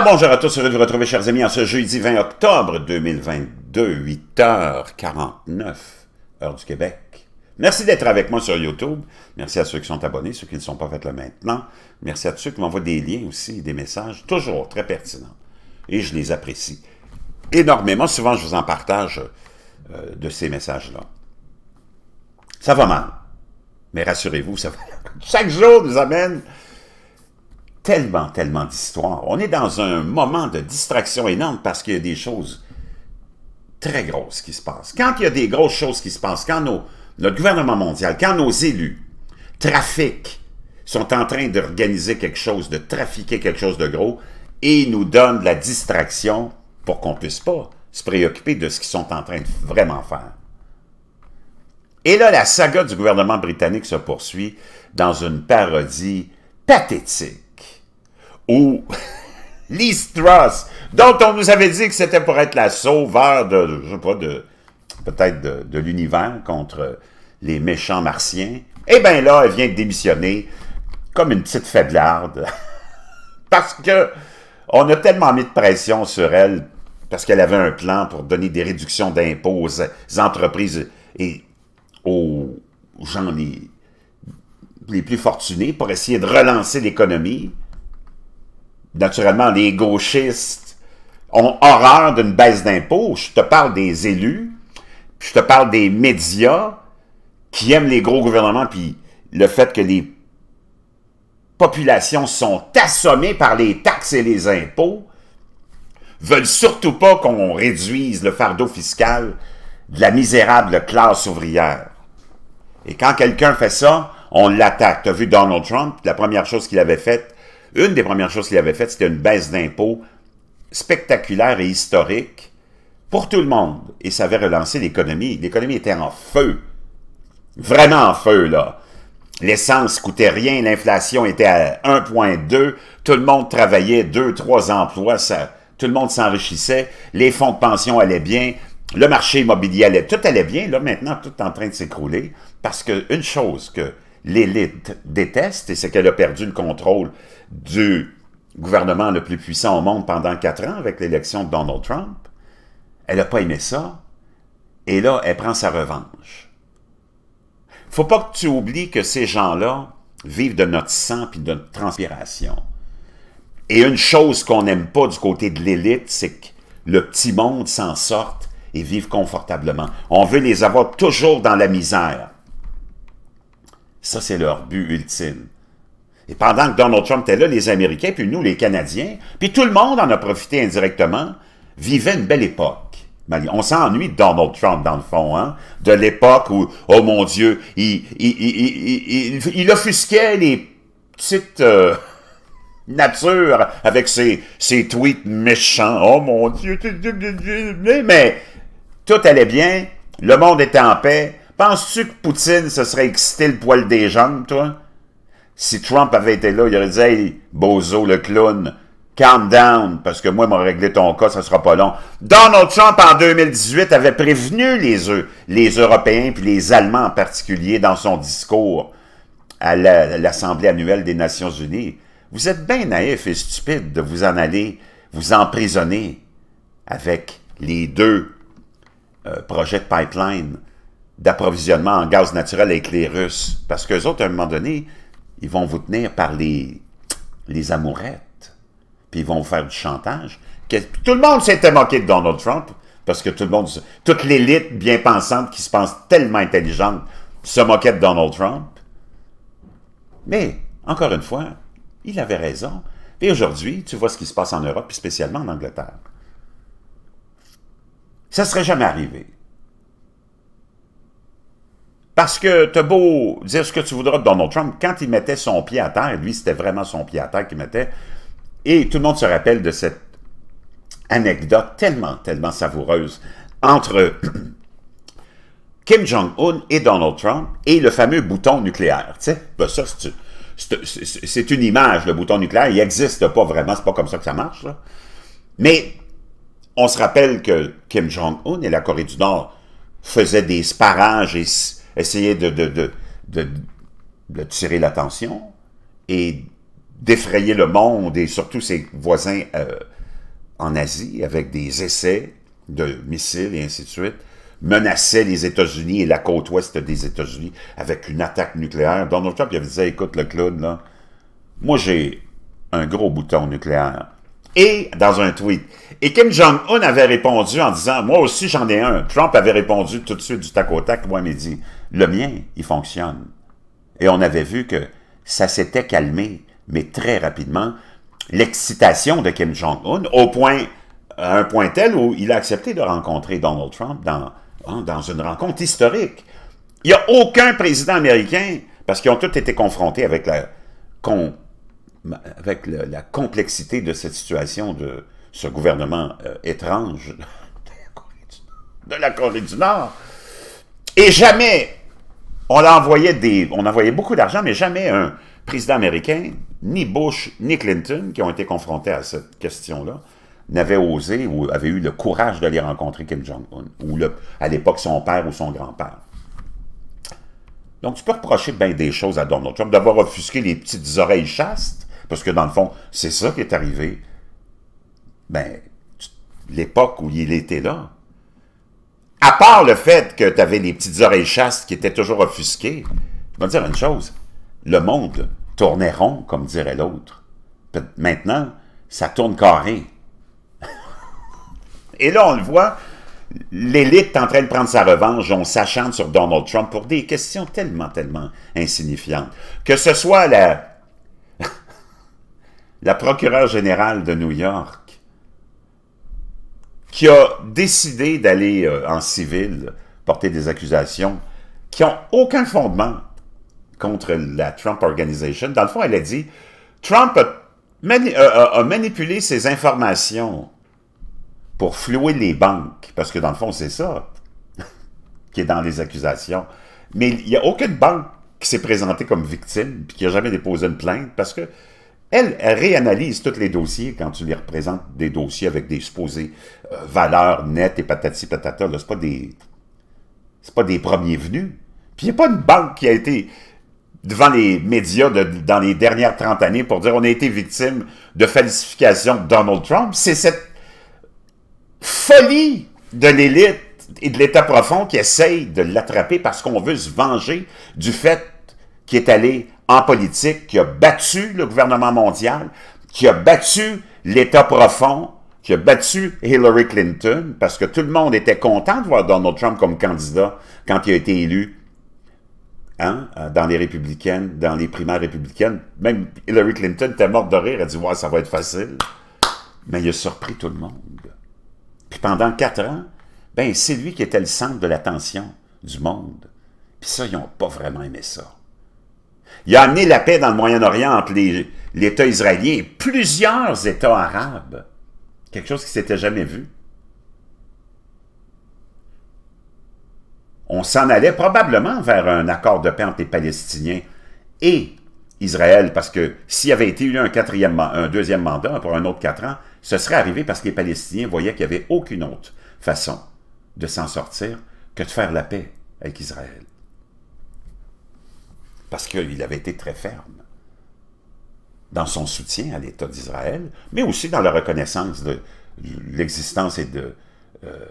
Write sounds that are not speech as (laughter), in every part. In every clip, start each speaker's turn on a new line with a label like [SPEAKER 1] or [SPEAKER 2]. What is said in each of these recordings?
[SPEAKER 1] bonjour à tous, heureux de vous retrouver, chers amis, en ce jeudi 20 octobre 2022, 8h49, heure du Québec. Merci d'être avec moi sur YouTube. Merci à ceux qui sont abonnés, ceux qui ne sont pas faits le maintenant. Merci à tous ceux qui m'envoient des liens aussi, des messages, toujours très pertinents. Et je les apprécie énormément. Souvent, je vous en partage euh, de ces messages-là. Ça va mal. Mais rassurez-vous, ça va... (laughs) Chaque jour nous amène tellement, tellement d'histoires. On est dans un moment de distraction énorme parce qu'il y a des choses très grosses qui se passent. Quand il y a des grosses choses qui se passent, quand nos, notre gouvernement mondial, quand nos élus trafiquent, sont en train d'organiser quelque chose, de trafiquer quelque chose de gros, et nous donnent de la distraction pour qu'on puisse pas se préoccuper de ce qu'ils sont en train de vraiment faire. Et là, la saga du gouvernement britannique se poursuit dans une parodie pathétique ou Liz (laughs) dont on nous avait dit que c'était pour être la sauveur de, je sais pas, de, peut-être de, l'univers contre les méchants martiens. Eh bien là, elle vient de démissionner comme une petite faiblarde. (laughs) parce que on a tellement mis de pression sur elle parce qu'elle avait un plan pour donner des réductions d'impôts aux entreprises et aux gens les plus fortunés pour essayer de relancer l'économie naturellement, les gauchistes ont horreur d'une baisse d'impôts. Je te parle des élus, je te parle des médias qui aiment les gros gouvernements, puis le fait que les populations sont assommées par les taxes et les impôts, veulent surtout pas qu'on réduise le fardeau fiscal de la misérable classe ouvrière. Et quand quelqu'un fait ça, on l'attaque. Tu as vu Donald Trump, la première chose qu'il avait faite, une des premières choses qu'il avait faites, c'était une baisse d'impôts spectaculaire et historique pour tout le monde. Et ça avait relancé l'économie. L'économie était en feu. Vraiment en feu, là. L'essence coûtait rien, l'inflation était à 1,2, tout le monde travaillait, deux, trois emplois, tout le monde s'enrichissait, les fonds de pension allaient bien, le marché immobilier allait, tout allait bien, là maintenant tout est en train de s'écrouler, parce qu'une chose que l'élite déteste, et c'est qu'elle a perdu le contrôle du gouvernement le plus puissant au monde pendant quatre ans avec l'élection de Donald Trump. Elle n'a pas aimé ça, et là, elle prend sa revanche. Faut pas que tu oublies que ces gens-là vivent de notre sang et de notre transpiration. Et une chose qu'on n'aime pas du côté de l'élite, c'est que le petit monde s'en sorte et vive confortablement. On veut les avoir toujours dans la misère. Ça, c'est leur but ultime. Et pendant que Donald Trump était là, les Américains, puis nous, les Canadiens, puis tout le monde en a profité indirectement, vivait une belle époque. On s'ennuie de Donald Trump, dans le fond, hein? de l'époque où, oh mon Dieu, il, offusquait les petites natures avec ses, ses, tweets méchants. Oh mon Dieu, mais tout allait bien, le monde était en paix, Penses-tu que Poutine se serait excité le poil des jambes, toi? Si Trump avait été là, il aurait dit Hey, Bozo, le clown, calm down, parce que moi, m'a réglé ton cas, ça sera pas long. Donald Trump, en 2018, avait prévenu les, les Européens, puis les Allemands en particulier, dans son discours à l'Assemblée annuelle des Nations Unies. Vous êtes bien naïfs et stupides de vous en aller, vous emprisonner avec les deux euh, projets de pipeline d'approvisionnement en gaz naturel avec les Russes. Parce qu'eux autres, à un moment donné, ils vont vous tenir par les, les amourettes, puis ils vont vous faire du chantage. Tout le monde s'était moqué de Donald Trump, parce que tout le monde, toute l'élite bien pensante qui se pense tellement intelligente se moquait de Donald Trump. Mais, encore une fois, il avait raison. Et aujourd'hui, tu vois ce qui se passe en Europe, puis spécialement en Angleterre. Ça ne serait jamais arrivé. Parce que t'as beau dire ce que tu voudras de Donald Trump, quand il mettait son pied à terre, lui, c'était vraiment son pied à terre qu'il mettait. Et tout le monde se rappelle de cette anecdote tellement, tellement savoureuse entre (clears throat) Kim Jong-un et Donald Trump et le fameux bouton nucléaire. Tu sais, ben, ça, c'est une image, le bouton nucléaire. Il n'existe pas vraiment, c'est pas comme ça que ça marche. Là. Mais on se rappelle que Kim Jong-un et la Corée du Nord faisaient des sparages et essayer de, de, tirer l'attention et d'effrayer le monde et surtout ses voisins euh, en Asie avec des essais de missiles et ainsi de suite, menaçait les États-Unis et la côte ouest des États-Unis avec une attaque nucléaire. Donald Trump il avait dit, écoute le clown, moi j'ai un gros bouton nucléaire et dans un tweet. Et Kim Jong-un avait répondu en disant, moi aussi j'en ai un. Trump avait répondu tout de suite du tac au tac, moi il dit, le mien, il fonctionne. Et on avait vu que ça s'était calmé, mais très rapidement, l'excitation de Kim Jong-un, au point, à un point tel où il a accepté de rencontrer Donald Trump dans, hein, dans une rencontre historique. Il n'y a aucun président américain, parce qu'ils ont tous été confrontés avec la, con, avec la complexité de cette situation de ce gouvernement euh, étrange (laughs) de la Corée du Nord. Et jamais, on envoyait des, on envoyait beaucoup d'argent, mais jamais un président américain, ni Bush, ni Clinton, qui ont été confrontés à cette question-là, n'avait osé ou avait eu le courage d'aller rencontrer Kim Jong-un, ou à l'époque son père ou son grand-père. Donc, tu peux reprocher bien des choses à Donald Trump, d'avoir offusqué les petites oreilles chastes, parce que dans le fond, c'est ça qui est arrivé. Ben, l'époque où il était là. À part le fait que tu avais les petites oreilles chastes qui étaient toujours offusquées, je vais dire une chose. Le monde tournait rond, comme dirait l'autre. Maintenant, ça tourne carré. (laughs) Et là, on le voit, l'élite est en train de prendre sa revanche, on s'achante sur Donald Trump pour des questions tellement, tellement insignifiantes. Que ce soit la la procureure générale de New York, qui a décidé d'aller euh, en civil porter des accusations qui n'ont aucun fondement contre la Trump Organization. Dans le fond, elle a dit, Trump euh, euh, a, manipulé ses informations pour flouer les banques, parce que dans le fond, c'est ça (laughs) qui est dans les accusations. Mais il n'y a aucune banque qui s'est présentée comme victime, puis qui n'a jamais déposé une plainte, parce que elle, réanalyse tous les dossiers quand tu lui représentes, des dossiers avec des supposées euh, valeurs nettes et patati patata. Ce n'est pas, des, pas des premiers venus. Puis il n'y a pas une banque qui a été devant les médias dans les dernières 30 années pour dire on a été victime de falsification de Donald Trump. C'est cette folie de l'élite et de l'État profond qui essaye de l'attraper parce qu'on veut se venger du fait qu'il est allé politique, qui a battu le gouvernement mondial, qui a battu l'État profond, qui a battu Hillary Clinton, parce que tout le monde était content de voir Donald Trump comme candidat quand il a été élu hein, dans les républicaines, dans les primaires républicaines. Même Hillary Clinton était morte de rire, elle dit « Ouais, ça va être facile ». Mais il a surpris tout le monde. Puis pendant quatre ans, ben c'est lui qui était le centre de l'attention du monde. Puis ça, ils n'ont pas vraiment aimé ça. Il a amené la paix dans le Moyen-Orient entre l'État israélien et plusieurs États arabes. Quelque chose qui s'était jamais vu. On s'en allait probablement vers un accord de paix entre les Palestiniens et Israël, parce que s'il y avait été eu un, quatrième, un deuxième mandat pour un autre quatre ans, ce serait arrivé parce que les Palestiniens voyaient qu'il n'y avait aucune autre façon de s'en sortir que de faire la paix avec Israël parce qu'il avait été très ferme dans son soutien à l'État d'Israël, mais aussi dans la reconnaissance de l'existence et de, euh,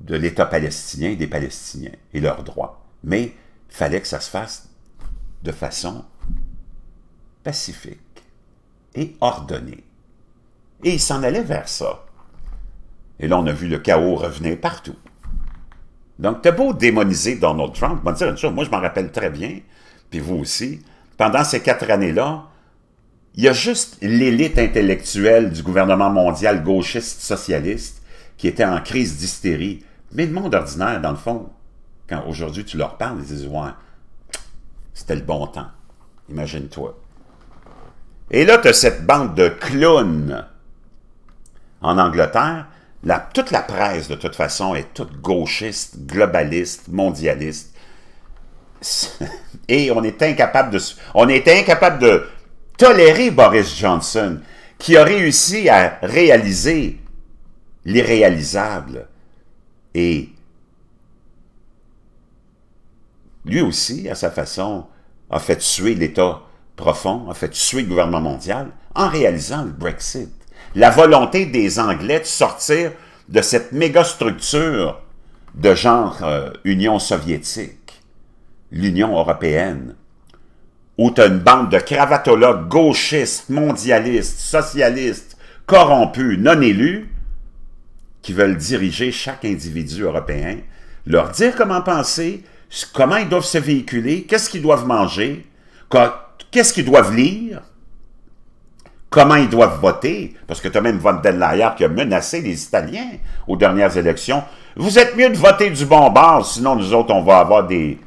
[SPEAKER 1] de l'État palestinien et des Palestiniens et leurs droits. Mais il fallait que ça se fasse de façon pacifique et ordonnée. Et il s'en allait vers ça. Et là, on a vu le chaos revenir partout. Donc, t'as beau démoniser Donald Trump, bon moi je m'en rappelle très bien, puis vous aussi, pendant ces quatre années-là, il y a juste l'élite intellectuelle du gouvernement mondial gauchiste socialiste qui était en crise d'hystérie. Mais le monde ordinaire, dans le fond, quand aujourd'hui tu leur parles, ils disent Ouais, c'était le bon temps. Imagine-toi. Et là, tu as cette bande de clowns en Angleterre. toute la presse, de toute façon, est toute gauchiste, globaliste, mondialiste. Et on est incapable de, incapable de tolérer Boris Johnson, qui a réussi à réaliser l'irréalisable. Et lui aussi, à sa façon, a fait tuer l'État profond, a fait tuer le gouvernement mondial en réalisant le Brexit. La volonté des Anglais de sortir de cette méga structure de genre euh, Union soviétique l'Union européenne, où tu as une bande de cravatologues gauchistes, mondialistes, socialistes, corrompus, non élus, qui veulent diriger chaque individu européen, leur dire comment penser, comment ils doivent se véhiculer, qu'est-ce qu'ils doivent manger, qu'est-ce qu'ils doivent lire, comment ils doivent voter, parce que tu as même Von der Leyen qui a menacé les Italiens aux dernières élections. Vous êtes mieux de voter du bon bord, sinon nous autres, on va avoir des,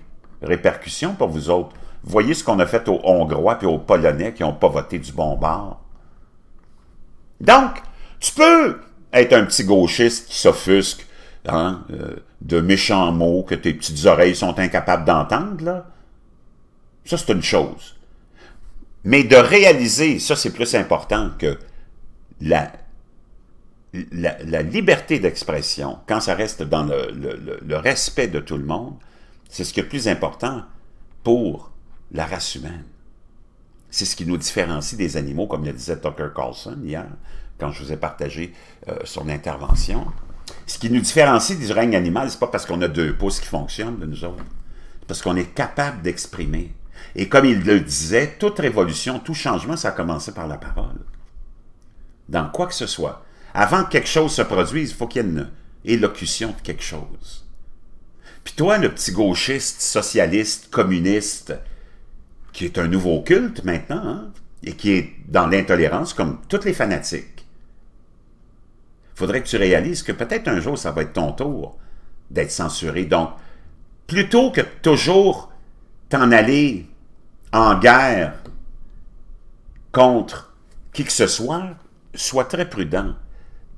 [SPEAKER 1] répercussions pour vous autres. Voyez ce qu'on a fait aux Hongrois et aux Polonais qui n'ont pas voté du bon bord. Donc, tu peux être un petit gauchiste qui s'offusque hein, euh, de méchants mots que tes petites oreilles sont incapables d'entendre, Ça, c'est une chose. Mais de réaliser, ça c'est plus important que la, liberté d'expression, quand ça reste dans le respect de tout le monde, c'est ce qui est plus important pour la race humaine. C'est ce qui nous différencie des animaux, comme le disait Tucker Carlson hier, quand je vous ai partagé euh, son intervention. Ce qui nous différencie du règne animal, c'est pas parce qu'on a deux pouces qui fonctionnent de nous autres. C'est parce qu'on est capable d'exprimer. Et comme il le disait, toute révolution, tout changement, ça a commencé par la parole. Dans quoi que ce soit. Avant que quelque chose se produise, il faut qu'il y ait une élocution de quelque chose. Puis toi, le petit gauchiste, socialiste, communiste, qui est un nouveau culte maintenant, hein, et qui est dans l'intolérance comme tous les fanatiques, faudrait que tu réalises que peut-être un jour, ça va être ton tour d'être censuré. Donc, plutôt que toujours t'en aller en guerre contre qui que ce soit, sois très prudent.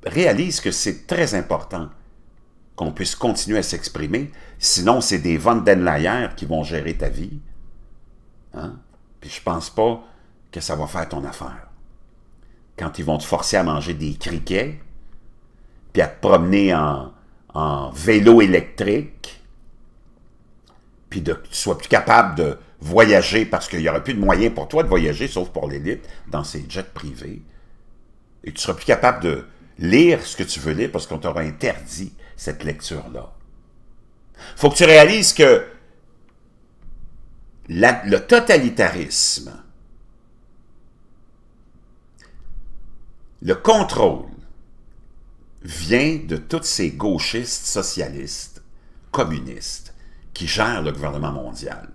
[SPEAKER 1] Réalise que c'est très important qu'on puisse continuer à s'exprimer. Sinon, c'est des Van den qui vont gérer ta vie. Hein? Puis je pense pas que ça va faire ton affaire. Quand ils vont te forcer à manger des criquets, puis à te promener en, vélo électrique, puis de, que tu sois plus capable de voyager parce qu'il n'y aura plus de moyens pour toi de voyager, sauf pour l'élite, dans ces jets privés. Et tu seras plus capable de lire ce que tu veux lire parce qu'on t'aura interdit cette lecture-là. Faut que tu réalises que le totalitarisme, le contrôle, vient de tous ces gauchistes socialistes, communistes, qui gèrent le gouvernement mondial.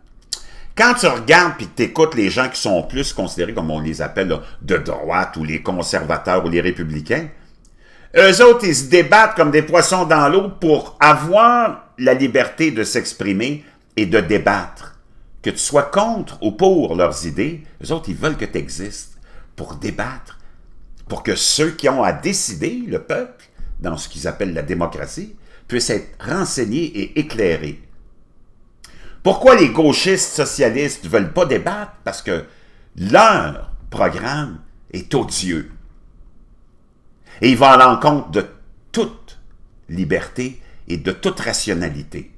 [SPEAKER 1] Quand tu regardes et tu écoutes les gens qui sont plus considérés, comme on les appelle, de droite, ou les conservateurs, ou les républicains, eux autres, ils se débattent comme des poissons dans l'eau pour avoir la liberté de s'exprimer et de débattre. Que tu sois contre ou pour leurs idées, eux autres, ils veulent que tu existes pour débattre, pour que ceux qui ont à décider, le peuple, dans ce qu'ils appellent la démocratie, puissent être renseignés et éclairés. Pourquoi les gauchistes socialistes ne veulent pas débattre? Parce que leur programme est odieux. Et ils va à l'encontre de toute liberté et de toute rationalité.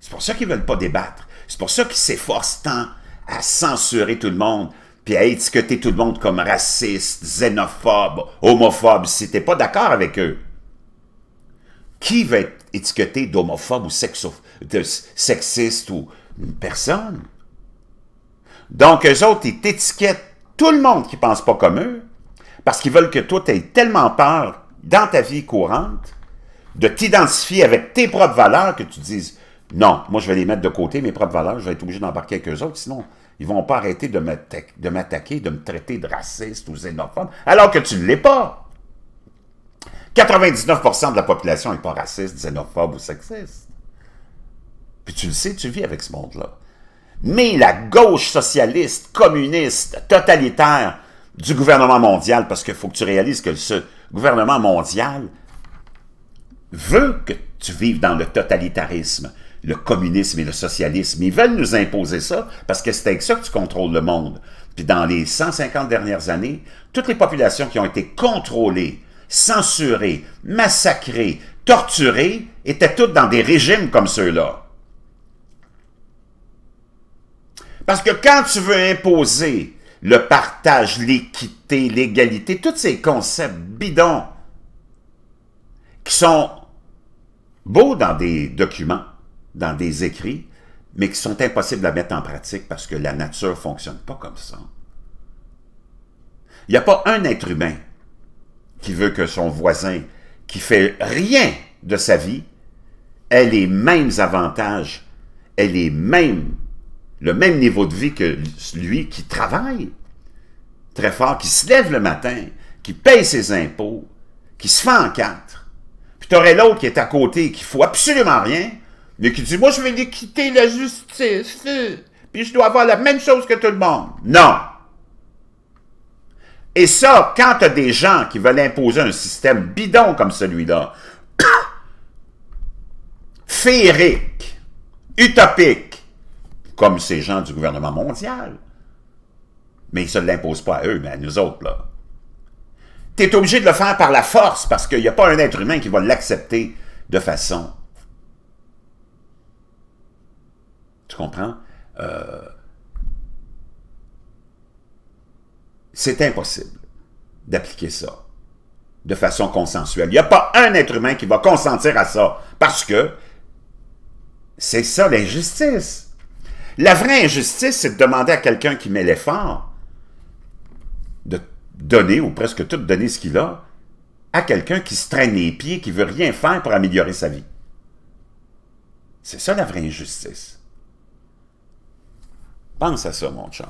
[SPEAKER 1] C'est pour ça qu'ils ne veulent pas débattre. C'est pour ça qu'ils s'efforcent tant à censurer tout le monde, puis à étiqueter tout le monde comme raciste, xénophobe, homophobe, si tu n'es pas d'accord avec eux. Qui va être étiqueté d'homophobe ou sexiste ou une personne? Donc, eux autres, ils t'étiquettent tout le monde qui ne pense pas comme eux, parce qu'ils veulent que toi, tu aies tellement peur dans ta vie courante de t'identifier avec tes propres valeurs que tu dises non, moi, je vais les mettre de côté, mes propres valeurs, je vais être obligé d'embarquer avec eux autres, sinon, ils vont pas arrêter de m'attaquer, de, de me traiter de raciste ou xénophobe, alors que tu ne l'es pas. 99% de la population n'est pas raciste, xénophobe ou sexiste. Puis tu le sais, tu vis avec ce monde-là. Mais la gauche socialiste, communiste, totalitaire, du gouvernement mondial, parce qu'il faut que tu réalises que ce gouvernement mondial veut que tu vives dans le totalitarisme, le communisme et le socialisme. Ils veulent nous imposer ça, parce que c'est avec ça que tu contrôles le monde. Puis dans les 150 dernières années, toutes les populations qui ont été contrôlées, censurées, massacrées, torturées, étaient toutes dans des régimes comme ceux-là. Parce que quand tu veux imposer le partage, l'équité, l'égalité, tous ces concepts bidons qui sont beaux dans des documents, dans des écrits, mais qui sont impossibles à mettre en pratique parce que la nature ne fonctionne pas comme ça. Il n'y a pas un être humain qui veut que son voisin, qui fait rien de sa vie, ait les mêmes avantages, ait les mêmes le même niveau de vie que lui qui travaille très fort, qui se lève le matin, qui paye ses impôts, qui se fait en quatre. Puis aurais l'autre qui est à côté et qui faut absolument rien, mais qui dit « Moi, je vais quitter la justice, puis je dois avoir la même chose que tout le monde. » Non! Et ça, quand as des gens qui veulent imposer un système bidon comme celui-là, (coughs) féerique, utopique, comme ces gens du gouvernement mondial. Mais ils ne se l'imposent pas à eux, mais à nous autres, là. Tu es obligé de le faire par la force, parce qu'il n'y a pas un être humain qui va l'accepter de façon... Tu comprends? Euh, c'est impossible d'appliquer ça de façon consensuelle. Il n'y a pas un être humain qui va consentir à ça, parce que c'est ça l'injustice. La vraie injustice, c'est de demander à quelqu'un qui met l'effort de donner, ou presque tout donner ce qu'il a, à quelqu'un qui se traîne les pieds, qui veut rien faire pour améliorer sa vie. C'est ça la vraie injustice. Pense à ça, mon chum.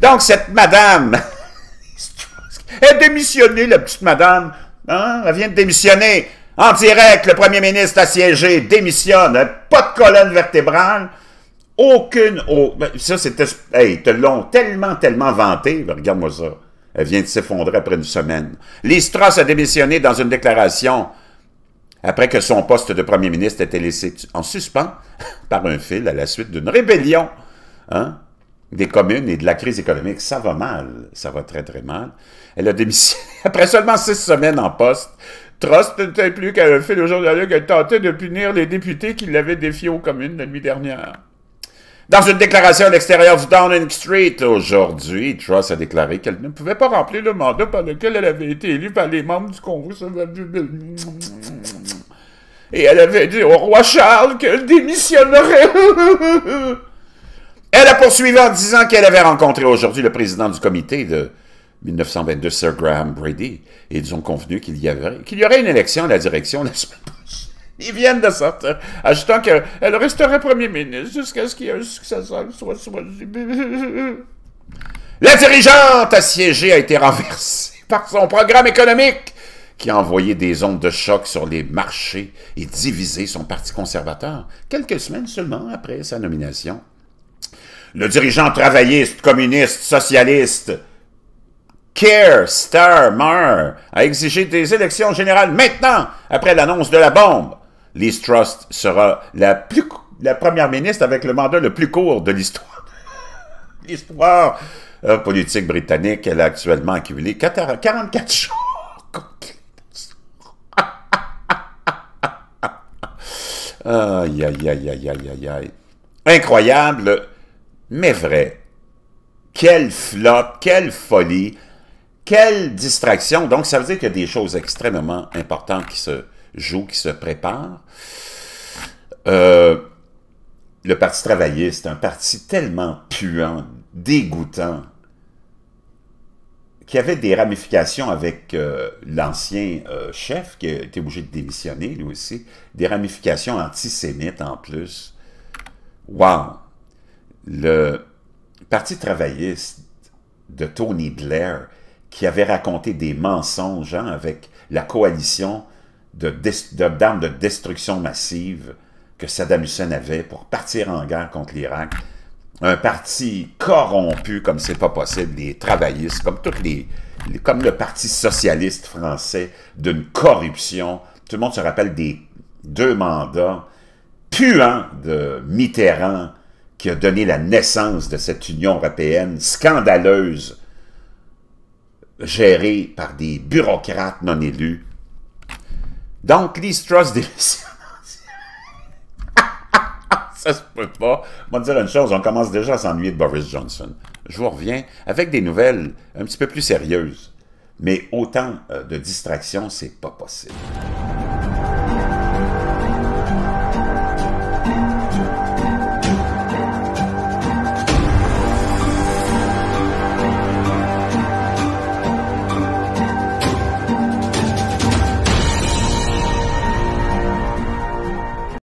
[SPEAKER 1] Donc, cette madame, (laughs) elle a démissionné, la petite madame. Hein? Elle vient de démissionner. En direct, le premier ministre assiégé démissionne. Pas de colonne vertébrale. Aucune... Ben, ça, c'était... l'ont tellement, tellement vanté. Ben, regarde-moi ça. Elle vient de s'effondrer après une semaine. Lise a démissionné dans une déclaration après que son poste de premier ministre était laissé en suspens (laughs) par un fil à la suite d'une rébellion hein, des communes et de la crise économique. Ça va mal, ça va très très mal. Elle a démissionné (laughs) après seulement six semaines en poste. ne n'était plus qu'un fil aujourd'hui qu'elle tentait de punir les députés qui l'avaient défié aux communes la nuit dernière. Dans une déclaration à l'extérieur du Downing Street aujourd'hui, Truss a déclaré qu'elle ne pouvait pas remplir le mandat par lequel elle avait été élue par les membres du Congrès. Et elle avait dit au roi Charles qu'elle démissionnerait. (laughs) Elle a poursuivi en disant qu'elle avait rencontré aujourd'hui le président du comité de 1922, Sir Graham Brady, et ils ont convenu qu'il y, y aurait une élection à la direction la semaine ils viennent de sortir, ajoutant qu'elle resterait premier ministre jusqu'à ce qu'il y ait un successeur qui soit La dirigeante assiégée a été renversée par son programme économique qui a envoyé des ondes de choc sur les marchés et divisé son parti conservateur quelques semaines seulement après sa nomination. Le dirigeant travailliste, communiste, socialiste, Keir Starmer a exigé des élections générales maintenant, après l'annonce de la bombe. Liz Trust sera la, première ministre avec le mandat le plus court de l'histoire. (laughs) l'histoire euh, politique britannique, elle a actuellement accumulé 44 jours. (laughs) aïe, aïe, aïe, aïe, aïe, Incroyable, mais vrai. Quelle flop, quelle folie, quelle distraction. Donc, ça veut dire qu'il y a des choses extrêmement importantes qui se, joue, qui se prépare. Euh, le Parti travailliste, un parti tellement puant, dégoûtant, qui avait des ramifications avec euh, l'ancien euh, chef, qui a obligé de démissionner, lui aussi, des ramifications antisémites en plus. Wow! Le Parti travailliste de Tony Blair, qui avait raconté des mensonges hein, avec la coalition d'armes de, destruction massive que Saddam Hussein avait pour partir en guerre contre l'Irak. Un parti corrompu comme c'est pas possible, les travaillistes, comme toutes comme le Parti socialiste français, d'une corruption. Tout le monde se rappelle des deux mandats puants de Mitterrand qui a donné la naissance de cette Union européenne scandaleuse gérée par des bureaucrates non élus donc, Lee Strauss démissionne. ça se peut pas. On dire une chose, on commence déjà à s'ennuyer de Boris Johnson. Je vous reviens avec des nouvelles un petit peu plus sérieuses. Mais autant euh, de distractions, c'est pas possible.